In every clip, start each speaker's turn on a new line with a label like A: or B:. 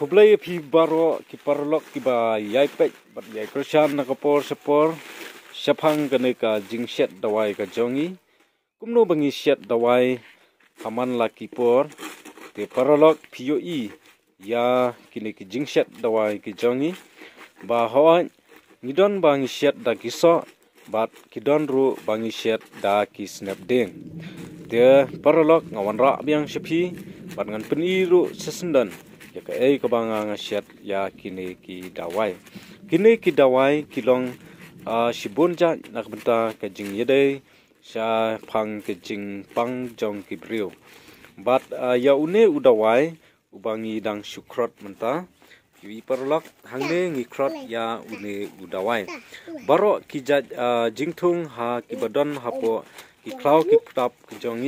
A: Fublai pi baro ki parlok ki ba yai pek bat yai krishan na kapor sepor shaphang ka ne ka jing shet dawai ka jongi kumno bangi shet dawai aman la ki por te parlok pi yo i ya ki ne ki jing shet dawai ki jongi ba ho ni don bangi shet da ki so bat ki don ru bangi shet da ki snap ding te parlok ngawan ra biang shapi bat ngan peniru sesendan ya ka ei ko bang ang ah, shet ya kini ki dawai kini ki dawai ki long a ah, shibun ja nak benta ka jing ye dei sha phang ke jing pang jong ki brio but ah, ya une udawai ubangi dang shukrot menta ki perlak hang ne ngi krot ya une udawai baro ki ja jing thung ha ki badon ha po ki klau ki ptap ki jong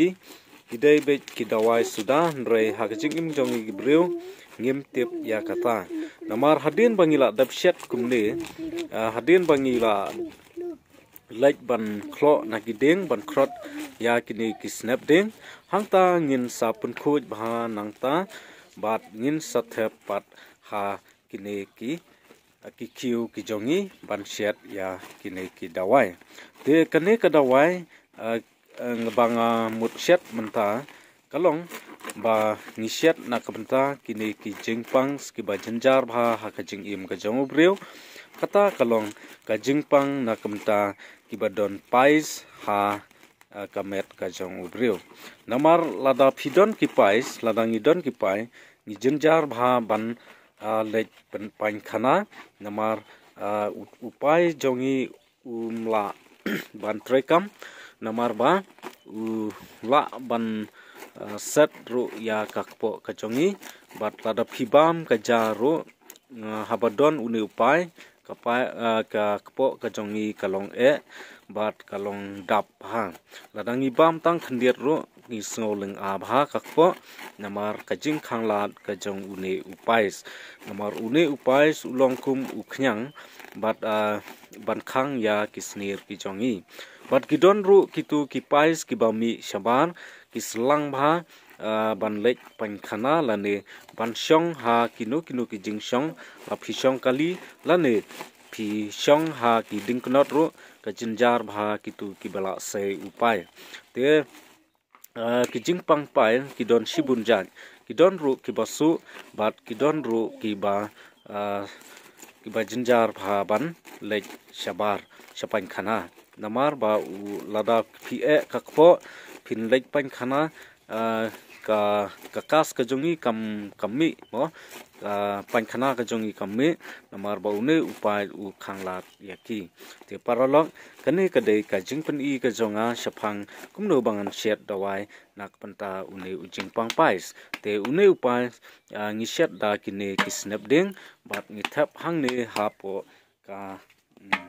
A: kidai be kidawai sudan rei hakjing im jongi gibriu ngim tip ya kata namar hadin bangila dabshet kumne uh, hadin bangila lek ban klo nakideng ban krot ya kini ki snap ding hangta ngin sapun khuj ba ha nangta bat ngin sathe pat ha kini ki uh, ki kiu ki jongi ban shet ya kini ki dawai te kane ka dawai uh, ngebanga ah, mutsiat menta kalong ba ngisiat na kebenta kini ki jingpang ski ba jenjar ba ha ka jing im ka jong ubriu kata kalong ka jingpang na kebenta ki ba don pais ha ka met ka jong ubriu namar lada phidon ki pais lada ngidon ki pai ni jenjar ba ha ban a le pen pain khana namar upai jongi umla ban trekam kam nomor ba la ban set ru ya kakpo kacongi bat ladap hibam kajaru habadon uni upai kapai kakpo kacongi kalong e bat kalong dap ha ladang ibam tang khandiat ru ni sngoling a bha kakpo namar kajing khanglat kajong une upais namar une upais ulongkum ukhyang bat ban khang ya kisnir kijongi bat gidon ru kitu ki pais ki bami shaban ki slang bha uh, ban lek pan khana lane ban shong ha kinu kinu ki jing shong la phi shong kali lane phi shong ha ki ding knot ru ka jinjar bha kitu ki bala se upai te uh, ki jing pang pai ki don shibun jan ki don ru ki basu bat ki don ru ki ba uh, ki ba jinjar bha ban lek shabar shapan khana namar ba u ladak phi e kakpo phin lek pan khana ka ka kas ka jungi kam kammi mo ka pan khana ka jungi kammi namar ba une upai u khangla yaki te paralog kane ka dei ka jingpan i ka jonga shaphang kumno bangan shet dawai nak panta une u jingpang pais te une upai ngi shet da kine ki snap ding bat ngi thap hangne hapo ka mm,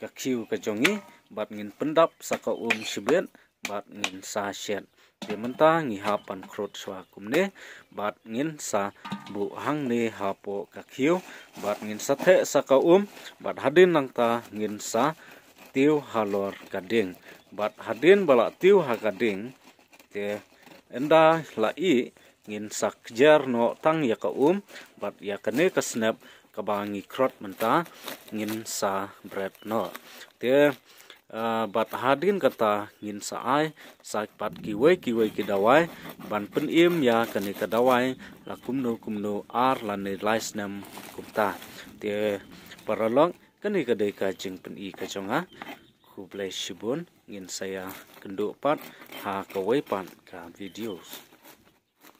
A: ka kiu ka jongi บัดเงินปนดับสกอุมชิเบนบัดเงินซาเชนเดียมันตางีฮาปันครดสวากุมเนบัดเงินสาบุหังเนฮาโปกะคิวบัดเงินสะเทสกอุมบัดฮัดินนังตาเงินสาติวฮาลอร์กัดดิงบัดฮัดินบลาติวฮากัดดิงเตอันดาละอีเงินสักจารโนตังยากอุมบัดยากเนกสเนบกบางีครดมันตาเงินสาเบรดโนเต Eh, bat hadin kata ngin saai sak pat kiwe kiwe ki dawai ban pen im ya kani ka dawai la kumno kumno ar la ne lais nam kupta te paralong kani ka dei ka jing pen i ka chong ha ku ble shibun ngin saya kenduk pat ha ka wei pan ka videos